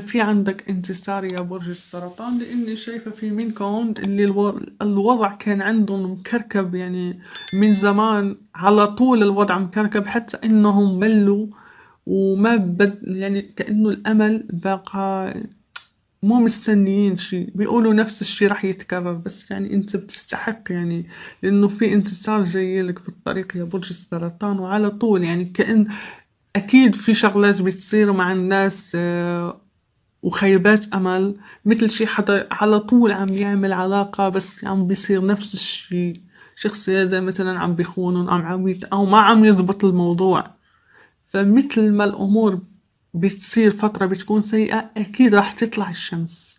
ففي عندك انتصار يا برج السرطان لاني شايفه في منكم اللي الوضع كان عندهم مكركب يعني من زمان على طول الوضع مكركب حتى انهم ملوا وما بد يعني كانه الامل بقى مو مستنيين شي بيقولوا نفس الشي راح يتكرر بس يعني انت بتستحق يعني لانه في انتصار جاي لك بالطريق يا برج السرطان وعلى طول يعني كأن اكيد في شغلات بتصير مع الناس آه، وخيبات امل مثل شي حدا على طول عم يعمل علاقة بس عم بيصير نفس الشي شخص هذا مثلا عم بيخونهم عم عم او ما عم يزبط الموضوع فمثل ما الامور بتصير فترة بتكون سيئة اكيد راح تطلع الشمس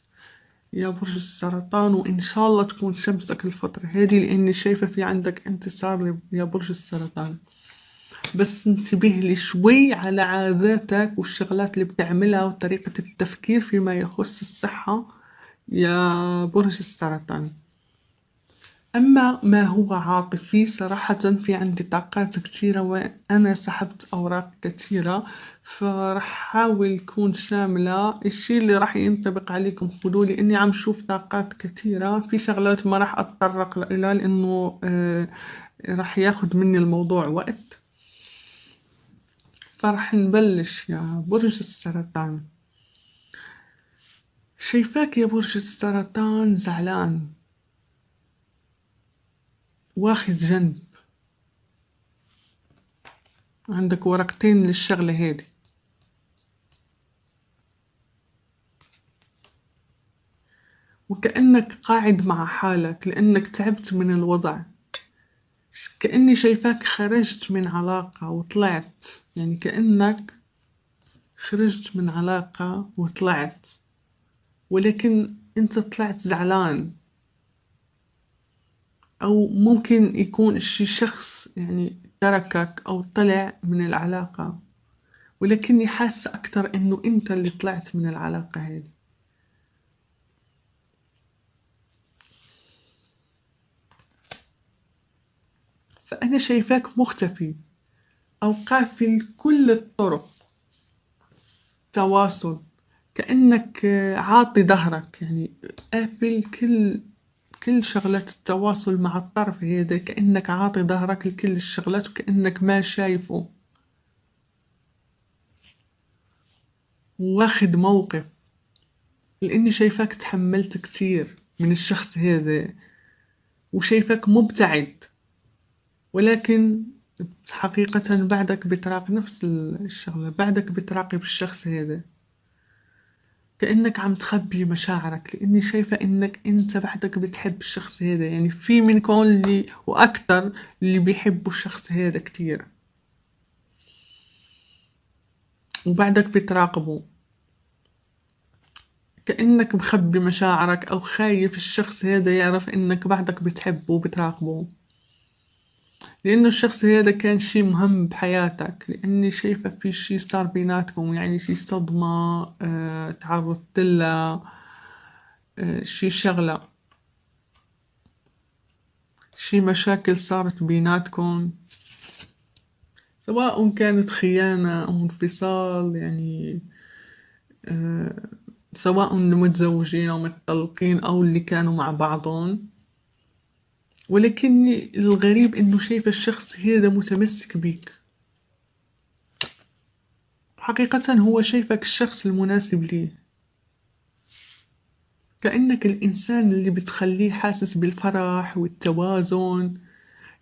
يا برج السرطان وان شاء الله تكون شمسك الفترة هذه لاني شايفة في عندك انتصار يا برج السرطان بس انتبه لي شوي على عاداتك والشغلات اللي بتعملها وطريقة التفكير فيما يخص الصحة يا برج السرطان أما ما هو عاطفي صراحة في عندي طاقات كثيرة وأنا سحبت أوراق كثيرة فرح حاول كون شاملة الشي اللي راح ينطبق عليكم خذوا لأني عم شوف طاقات كثيرة في شغلات ما راح أتطرق لها لأنه آه راح ياخد مني الموضوع وقت فرح نبلش يا برج السرطان شايفاك يا برج السرطان زعلان واخد جنب عندك ورقتين للشغلة هذه وكأنك قاعد مع حالك لأنك تعبت من الوضع كأني شايفاك خرجت من علاقة وطلعت يعني كأنك خرجت من علاقة وطلعت ولكن انت طلعت زعلان او ممكن يكون شي شخص يعني تركك او طلع من العلاقة ولكني حاسة اكتر انه انت اللي طلعت من العلاقة هذه فأنا شايفاك مختفي أو قافل كل الطرق تواصل كأنك آه، عاطي ظهرك يعني قافل كل كل شغلات التواصل مع الطرف هذا كأنك عاطي ظهرك لكل الشغلات وكأنك ما شايفه واخد موقف لأني شايفاك تحملت كتير من الشخص هذا وشايفك مبتعد ولكن حقيقة بعدك بتراقب نفس الشغلة بعدك بتراقب الشخص هذا كأنك عم تخبي مشاعرك لأني شايفة أنك أنت بعدك بتحب الشخص هذا يعني في كون اللي وأكتر اللي بيحبوا الشخص هذا كتير وبعدك بتراقبه كأنك مخبي مشاعرك أو خايف الشخص هذا يعرف أنك بعدك بتحبه وبتراقبه لأنه الشخص هذا كان شي مهم بحياتك لأني شايفة في شي صار بيناتكم يعني شي صدمة آه، تعرضتلها آه، شي شغلة شي مشاكل صارت بيناتكم سواء كانت خيانة أو انفصال يعني آه، سواء متزوجين أو متطلقين أو اللي كانوا مع بعضهم ولكن الغريب انه شايف الشخص هذا متمسك بك حقيقة هو شايفك الشخص المناسب ليه كأنك الإنسان اللي بتخليه حاسس بالفرح والتوازن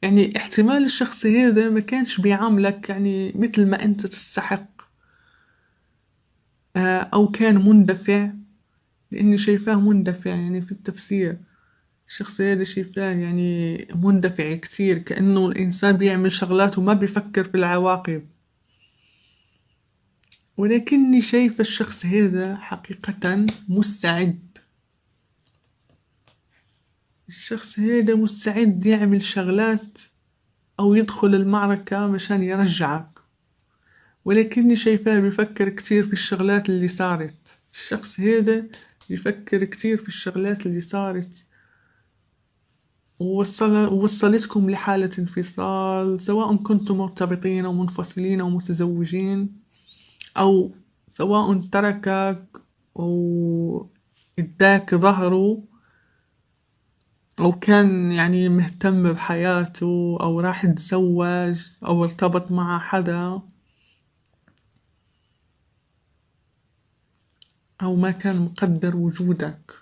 يعني احتمال الشخص هذا ما كانش بيعاملك يعني مثل ما أنت تستحق آه، أو كان مندفع لأني شايفاه مندفع يعني في التفسير الشخصية هذا شايفاه يعني مندفع كتير كأنه الإنسان بيعمل شغلات وما بيفكر في العواقب ولكني شايفة الشخص هذا حقيقة مستعد الشخص هذا مستعد يعمل شغلات أو يدخل المعركة مشان يرجعك ولكني شايفاه بيفكر كتير في الشغلات اللي صارت الشخص هذا بيفكر كتير في الشغلات اللي صارت ووصل ووصلتكم لحالة انفصال سواء كنتم مرتبطين أو منفصلين أو متزوجين أو سواء تركك أو اداك ظهره أو كان يعني مهتم بحياته أو راح يتزوج أو ارتبط مع حدا أو ما كان مقدر وجودك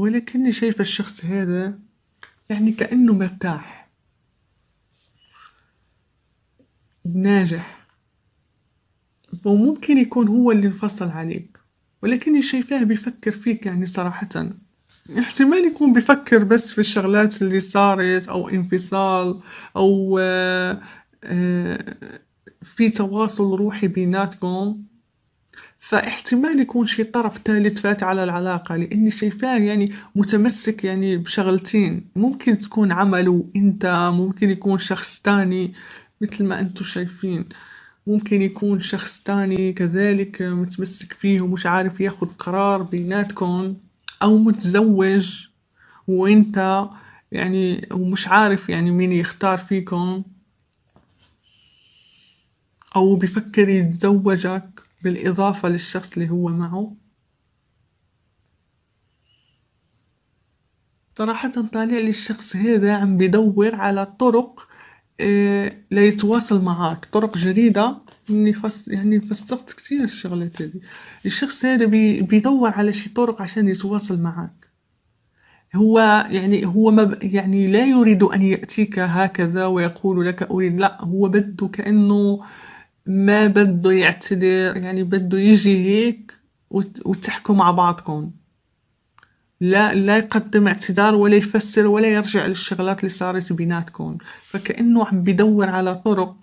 ولكني شايفة الشخص هذا يعني كأنه مرتاح ناجح وممكن يكون هو اللي انفصل عليك ولكني شايفاه بيفكر فيك يعني صراحة احتمال يكون بيفكر بس في الشغلات اللي صارت أو انفصال أو آه، آه، في تواصل روحي بيناتكم فاحتمال يكون شي طرف ثالث فات على العلاقة لأني شايفاه يعني متمسك يعني بشغلتين ممكن تكون عمله أنت ممكن يكون شخص تاني مثل ما أنتو شايفين ممكن يكون شخص تاني كذلك متمسك فيه ومش عارف ياخد قرار بيناتكم أو متزوج وأنت يعني ومش عارف يعني مين يختار فيكم أو بفكر يتزوجك بالإضافة للشخص اللي هو معه صراحة طالع لي الشخص هذا عم بدور على طرق آه، ليتواصل معك طرق جديدة يعني فس يعني فسرت كثير الشغلات هذه الشخص هذا بي بيدور على شي طرق عشان يتواصل معك هو يعني هو ما ب... يعني لا يريد أن يأتيك هكذا ويقول لك أريد لا هو بده كأنه ما بده يعتذر يعني بده يجي هيك وتحكوا مع بعضكم لا لا يقدم اعتذار ولا يفسر ولا يرجع للشغلات اللي صارت بيناتكم فكأنه عم بدور على طرق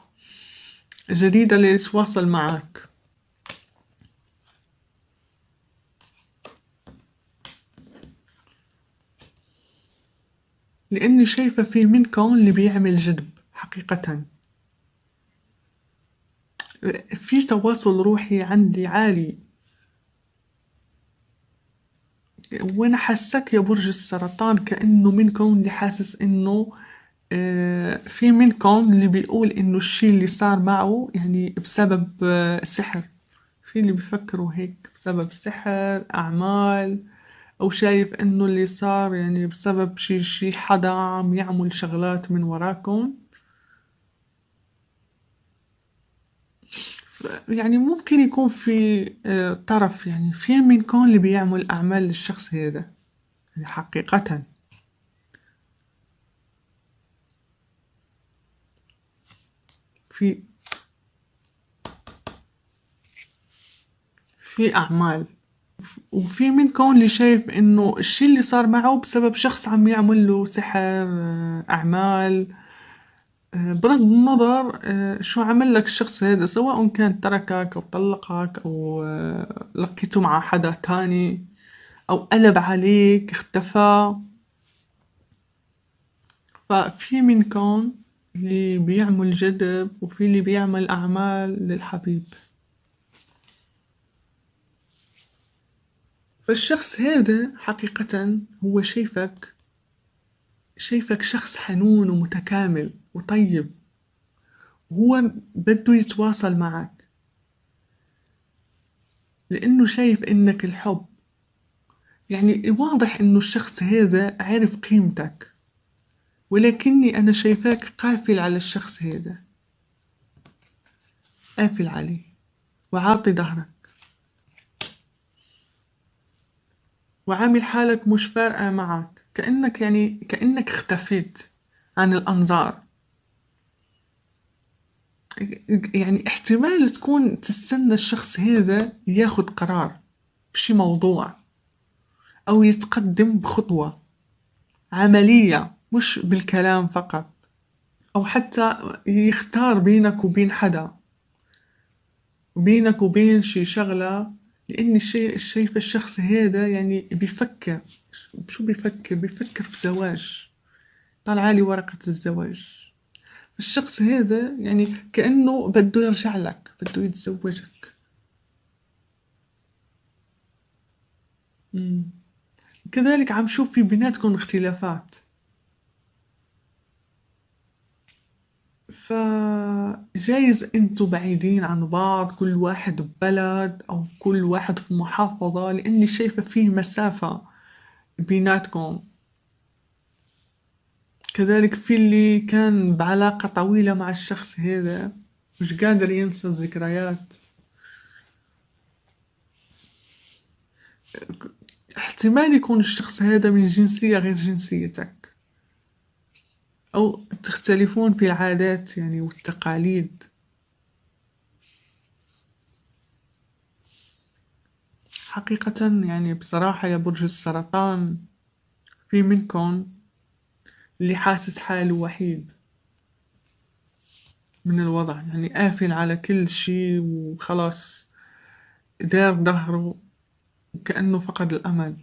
جديدة ليتواصل معك لأني شايفة في منكم اللي بيعمل جذب حقيقةً في تواصل روحي عندي عالي وانا حاسك يا برج السرطان كانه منكم اللي حاسس انه آه، في منكم اللي بيقول انه الشيء اللي صار معه يعني بسبب آه، سحر في اللي بيفكروا هيك بسبب سحر اعمال او شايف انه اللي صار يعني بسبب شي شي حدا عم يعمل شغلات من وراكم يعني ممكن يكون في آه، طرف يعني في منكم اللي بيعمل أعمال للشخص هذا يعني حقيقة في في أعمال وفي منكم اللي شايف إنه الشي اللي صار معه بسبب شخص عم يعمل له سحر آه، أعمال آه، بغض النظر آه، شو عمل لك الشخص هذا سواء كان تركك أو طلقك أو آه، لقيته مع حدا تاني أو قلب عليك اختفى ففي منكم اللي بيعمل جذب وفي اللي بيعمل أعمال للحبيب فالشخص هذا حقيقة هو شايفك شايفك شخص حنون ومتكامل وطيب وهو بده يتواصل معك لأنه شايف إنك الحب يعني واضح إنه الشخص هذا عارف قيمتك ولكني أنا شايفاك قافل على الشخص هذا قافل عليه وعاطي ظهرك وعامل حالك مش فارقة معك كأنك يعني كأنك اختفيت عن الأنظار يعني احتمال تكون تستنى الشخص هذا ياخذ قرار بشي موضوع أو يتقدم بخطوة عملية مش بالكلام فقط أو حتى يختار بينك وبين حدا بينك وبين شي شغلة لأن الشي شايف الشخص هذا يعني بيفكر شو بيفكر بيفكر في زواج طالعالي ورقة الزواج الشخص هذا يعني كأنه بده يرجع لك بده يتزوجك مم. كذلك عم شوف في بيناتكم اختلافات فجايز انتو بعيدين عن بعض كل واحد ببلد او كل واحد في محافظة لاني شايفة فيه مسافة بيناتكم كذلك في اللي كان بعلاقة طويلة مع الشخص هذا مش قادر ينسى الذكريات احتمال يكون الشخص هذا من جنسية غير جنسيتك أو تختلفون في العادات يعني والتقاليد حقيقة يعني بصراحة يا برج السرطان في منكم اللي حاسس حاله وحيد من الوضع يعني قافل على كل شي وخلاص دار ظهره وكأنه فقد الأمل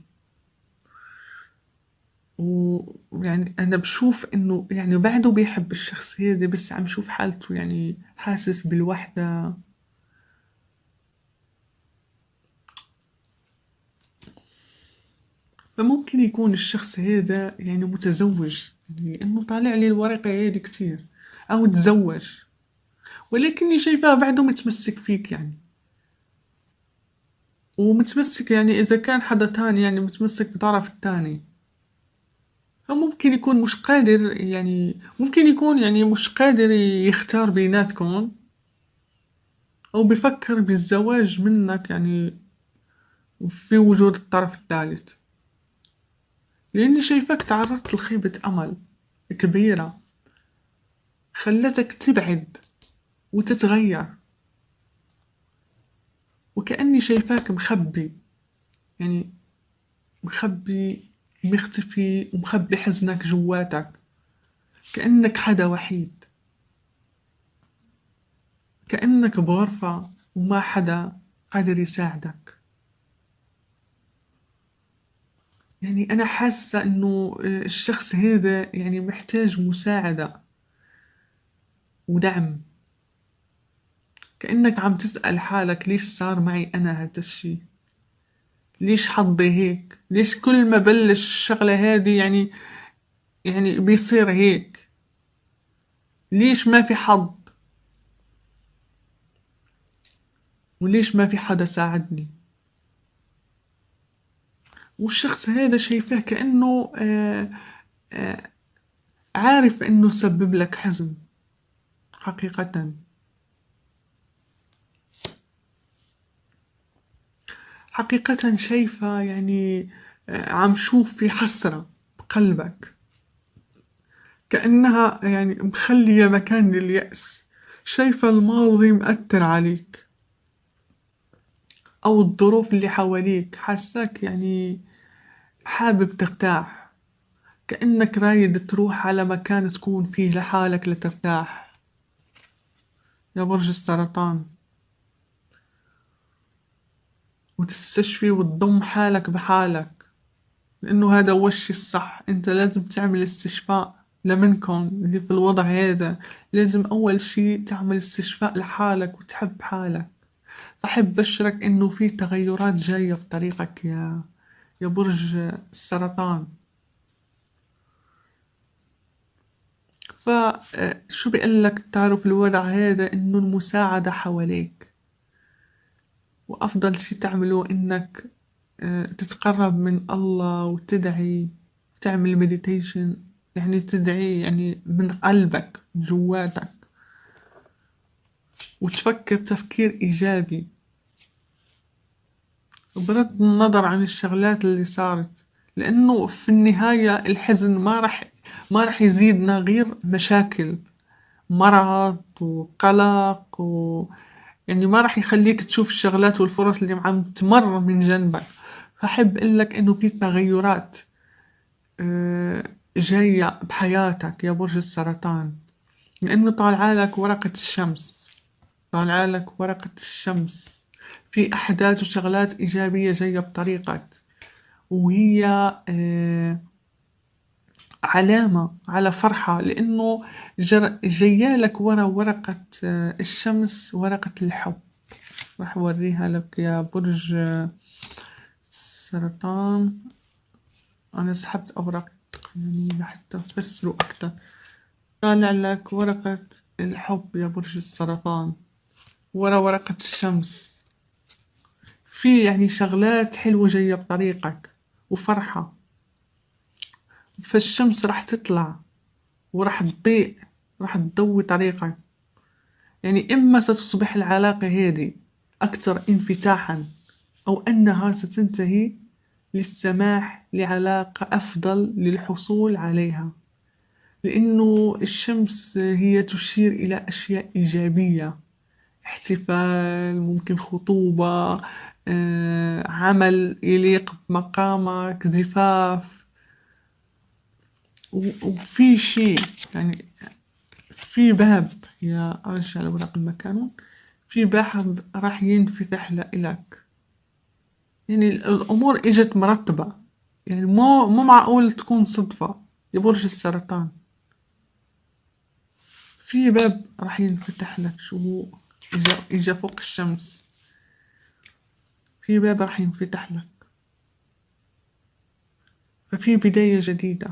ويعني أنا بشوف إنه يعني بعده بيحب الشخص هذا بس عم شوف حالته يعني حاسس بالوحدة فممكن يكون الشخص هذا يعني متزوج لأنه يعني طالع لي الورقة يدي كتير أو تزوج ولكني شايفاه بعده متمسك فيك يعني ومتمسك يعني إذا كان حدا تاني يعني متمسك بطرف الثاني ممكن يكون مش قادر يعني ممكن يكون يعني مش قادر يختار بيناتكم أو بفكر بالزواج منك يعني في وجود الطرف الثالث لأني شايفاك تعرضت لخيبة أمل كبيرة خلتك تبعد وتتغير وكأني شايفاك مخبي يعني مخبي مختفي ومخبي حزنك جواتك كأنك حدا وحيد كأنك بغرفة وما حدا قادر يساعدك يعني أنا حاسة إنه آه، الشخص هذا يعني محتاج مساعدة ودعم كأنك عم تسأل حالك ليش صار معي أنا هذا الشي ليش حظي هيك ليش كل ما بلش الشغلة هذه يعني يعني بيصير هيك ليش ما في حظ وليش ما في حدا ساعدني والشخص هذا شايفاه كأنه آه، آه، عارف أنه سبب لك حزن حقيقة حقيقة شايفة يعني آه، عم شوف في حسرة بقلبك كأنها يعني مخلية مكان لليأس شايفة الماضي مأثر عليك أو الظروف اللي حواليك حاساك يعني حابب ترتاح كأنك رايد تروح على مكان تكون فيه لحالك لترتاح يا برج السرطان وتستشفي وتضم حالك بحالك لأنه هذا هو الشي الصح أنت لازم تعمل استشفاء لمنكم اللي في الوضع هذا لازم أول شي تعمل استشفاء لحالك وتحب حالك أحب أبشرك إنه في تغيرات جاية بطريقك يا يا برج السرطان فشو لك تعرف الوضع هذا إنه المساعدة حواليك وأفضل شي تعمله إنك تتقرب من الله وتدعي تعمل مديتيشن يعني تدعي يعني من قلبك من جواتك وتفكر تفكير إيجابي بغض النظر عن الشغلات اللي صارت لأنه في النهاية الحزن ما راح ما راح يزيدنا غير مشاكل مرض وقلق و... يعني ما راح يخليك تشوف الشغلات والفرص اللي عم تمر من جنبك فحب لك انه في تغيرات آه، جاية بحياتك يا برج السرطان لانه طالعالك ورقة الشمس طالعة لك ورقة الشمس في أحداث وشغلات إيجابية جاية بطريقك وهي آه، علامة على فرحة لأنه جاية لك ورا ورقة آه، الشمس ورقة الحب راح أوريها لك يا برج آه سرطان أنا سحبت أوراق يعني لحتى أفسره أكتر طالع لك ورقة الحب يا برج السرطان ورا ورقة الشمس في يعني شغلات حلوة جاية بطريقك وفرحة فالشمس راح تطلع وراح تضيء راح تضوي طريقك يعني إما ستصبح العلاقة هذه أكثر انفتاحا أو أنها ستنتهي للسماح لعلاقة أفضل للحصول عليها لأنه الشمس هي تشير إلى أشياء إيجابية احتفال ممكن خطوبة آه، عمل يليق بمقامك زفاف و- وفي شيء يعني في باب يا أرجع لورق المكانون في باب راح ينفتح لإلك يعني الأمور إجت مرتبة يعني مو مو معقول تكون صدفة يا برج السرطان في باب راح ينفتح لك شو إجا, إجا فوق الشمس في باب راح ينفتح لك ففي بداية جديدة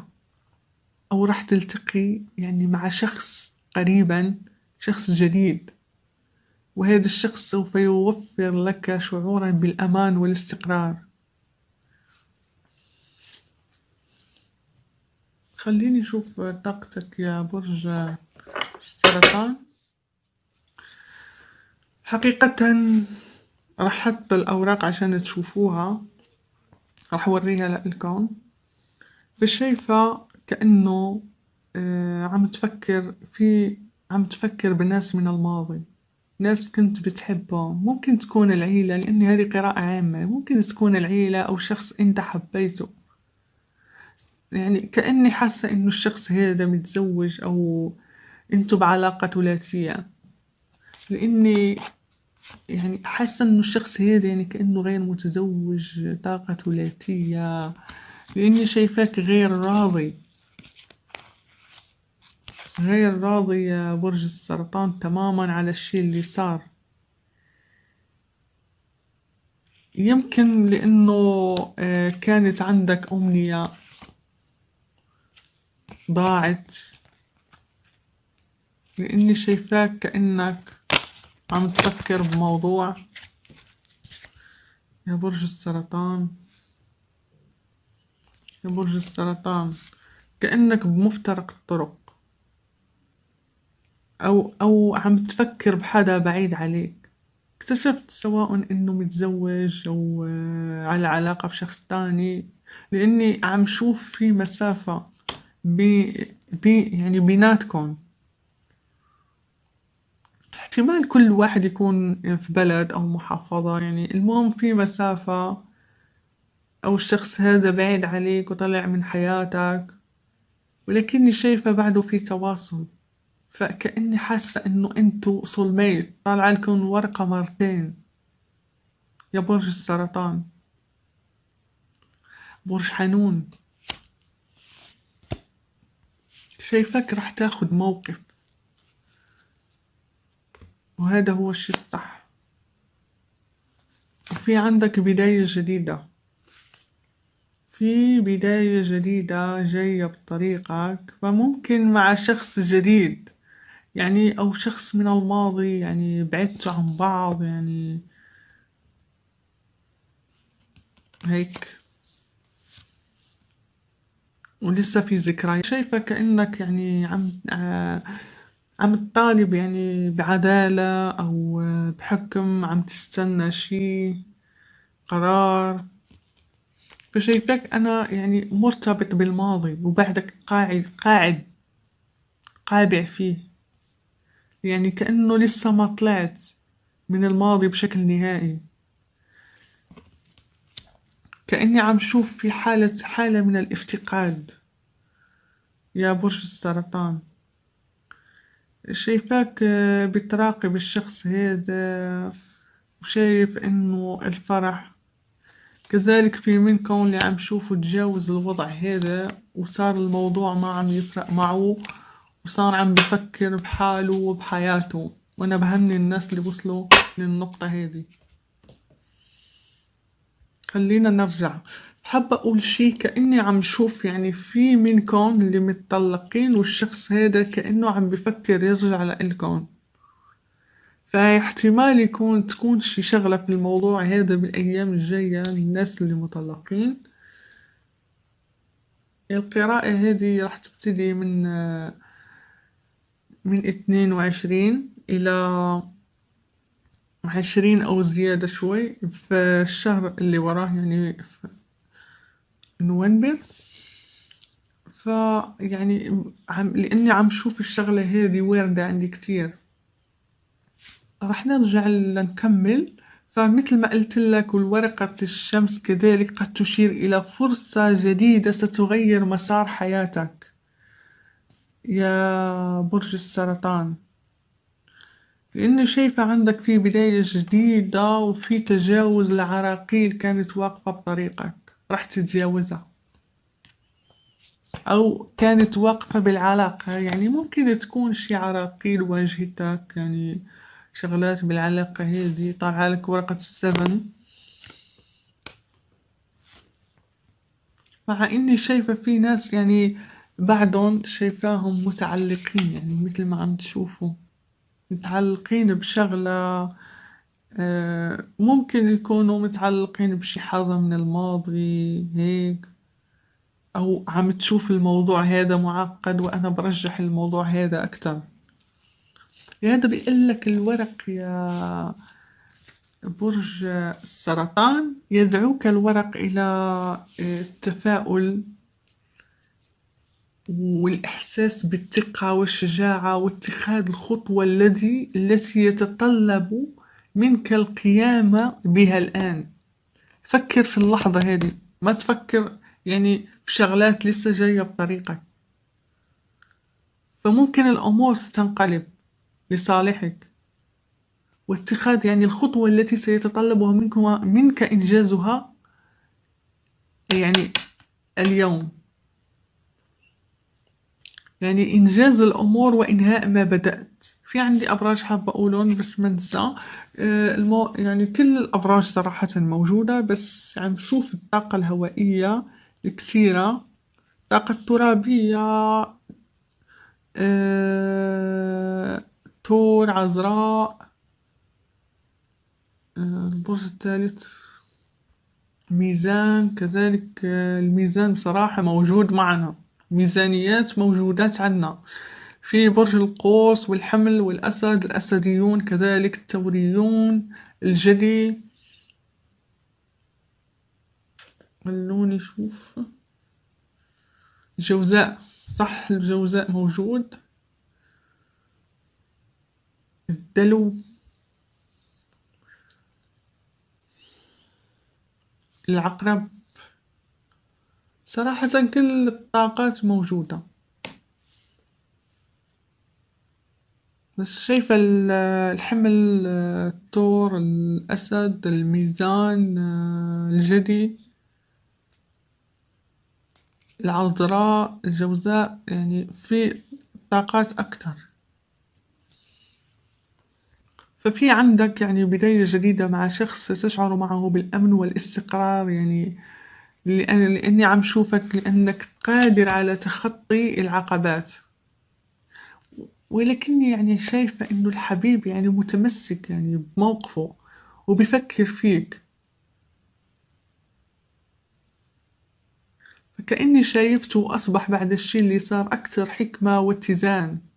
أو راح تلتقي يعني مع شخص قريبا شخص جديد وهذا الشخص سوف يوفر لك شعورا بالأمان والاستقرار خليني أشوف طاقتك يا برج السرطان حقيقة راح حط الأوراق عشان تشوفوها راح أوريها لكم بس شايفة كأنه آه، عم تفكر في عم تفكر بناس من الماضي ناس كنت بتحبهم ممكن تكون العيلة لأن هذه قراءة عامة ممكن تكون العيلة أو شخص أنت حبيته يعني كأني حاسة إنه الشخص هذا متزوج أو أنتوا بعلاقة ثلاثية لاني يعني حاسه انه الشخص هذا يعني كانه غير متزوج طاقه ثلاثيه لاني شايفاك غير راضي غير راضي يا برج السرطان تماما على الشيء اللي صار يمكن لأنه آه، كانت عندك أمنية ضاعت لأني شايفاك كأنك عم تفكر بموضوع يا برج السرطان يا برج السرطان كأنك بمفترق الطرق أو أو عم تفكر بحدا بعيد عليك اكتشفت سواء انه متزوج او آه، على علاقة بشخص تاني لاني عم شوف في مسافة بي بي يعني بيناتكم احتمال كل واحد يكون في بلد أو محافظة يعني المهم في مسافة أو الشخص هذا بعيد عليك وطلع من حياتك ولكني شايفة بعده في تواصل فكأني حاسة إنه انتو سولميت طالع لكم ورقة مرتين يا برج السرطان برج حنون شايفك راح تاخد موقف وهذا هو الشي الصح في عندك بداية جديدة في بداية جديدة جاية بطريقك فممكن مع شخص جديد يعني أو شخص من الماضي يعني بعدتوا عن بعض يعني هيك ولسه في ذكريات شايفة كأنك يعني عم آه عم تطالب يعني بعدالة أو بحكم عم تستنى شي قرار فشايفك أنا يعني مرتبط بالماضي وبعدك قاعد قاعد قابع فيه يعني كأنه لسه ما طلعت من الماضي بشكل نهائي كأني عم شوف في حالة حالة من الافتقاد يا برج السرطان شايفاك آه، بتراقب الشخص هذا وشايف انه الفرح كذلك في منكم اللي عم شوفوا تجاوز الوضع هذا وصار الموضوع ما عم يفرق معه وصار عم بفكر بحاله وبحياته وانا بهني الناس اللي وصلوا للنقطة هذه خلينا نرجع حابة أقول شي كأني عم شوف يعني في منكم اللي متطلقين والشخص هذا كأنه عم بفكر يرجع فهي فاحتمال يكون تكون شي شغلة في الموضوع هذا بالأيام الجاية للناس اللي مطلقين القراءة هذه راح تبتدي من من اثنين وعشرين إلى عشرين أو زيادة شوي في الشهر اللي وراه يعني نوفمبر فيعني عم لاني عم شوف الشغله هذه وارده عندي كتير رح نرجع لنكمل فمثل ما قلت لك والورقة الشمس كذلك قد تشير إلى فرصة جديدة ستغير مسار حياتك يا برج السرطان لأني شايفة عندك في بداية جديدة وفي تجاوز لعراقيل كانت واقفة بطريقك راح تتجاوزها أو كانت واقفة بالعلاقة يعني ممكن تكون شي عراقيل واجهتك يعني شغلات بالعلاقة هذي طالعة لك ورقة السفن مع إني شايفة في ناس يعني بعضهم شايفاهم متعلقين يعني مثل ما عم تشوفوا متعلقين بشغلة آه، ممكن يكونوا متعلقين بشي حاجة من الماضي هيك أو عم تشوف الموضوع هذا معقد وأنا برجح الموضوع هذا أكتر هذا بيقلك الورق يا برج السرطان يدعوك الورق إلى آه، التفاؤل والإحساس بالثقة والشجاعة واتخاذ الخطوة الذي التي يتطلب منك القيام بها الآن فكر في اللحظة هذه ما تفكر يعني في شغلات لسه جاية بطريقك فممكن الأمور ستنقلب لصالحك واتخاذ يعني الخطوة التي سيتطلبها منك منك إنجازها يعني اليوم يعني إنجاز الأمور وإنهاء ما بدأت في عندي أبراج حابة أقولهم بس آه المو... يعني كل الأبراج صراحة موجودة بس عم يعني شوف الطاقة الهوائية الكثيرة الطاقة الترابية أه... تور عذراء أه... البرج الثالث ميزان كذلك آه، الميزان صراحة موجود معنا ميزانيات موجودات عنا في برج القوس والحمل والأسد الأسديون كذلك التوريون الجدي خلوني شوف الجوزاء صح الجوزاء موجود الدلو العقرب صراحة كل الطاقات موجودة بس شايفة ال- الحمل، الثور، الأسد، الميزان، الجدي، العذراء، الجوزاء، يعني في طاقات أكتر، ففي عندك يعني بداية جديدة مع شخص تشعر معه بالأمن والاستقرار يعني لأن- لأني عم شوفك لأنك قادر على تخطي العقبات. ولكني يعني شايفة إنه الحبيب يعني متمسك يعني بموقفه وبيفكر فيك فكأني شايفته وأصبح بعد الشي اللي صار أكثر حكمة واتزان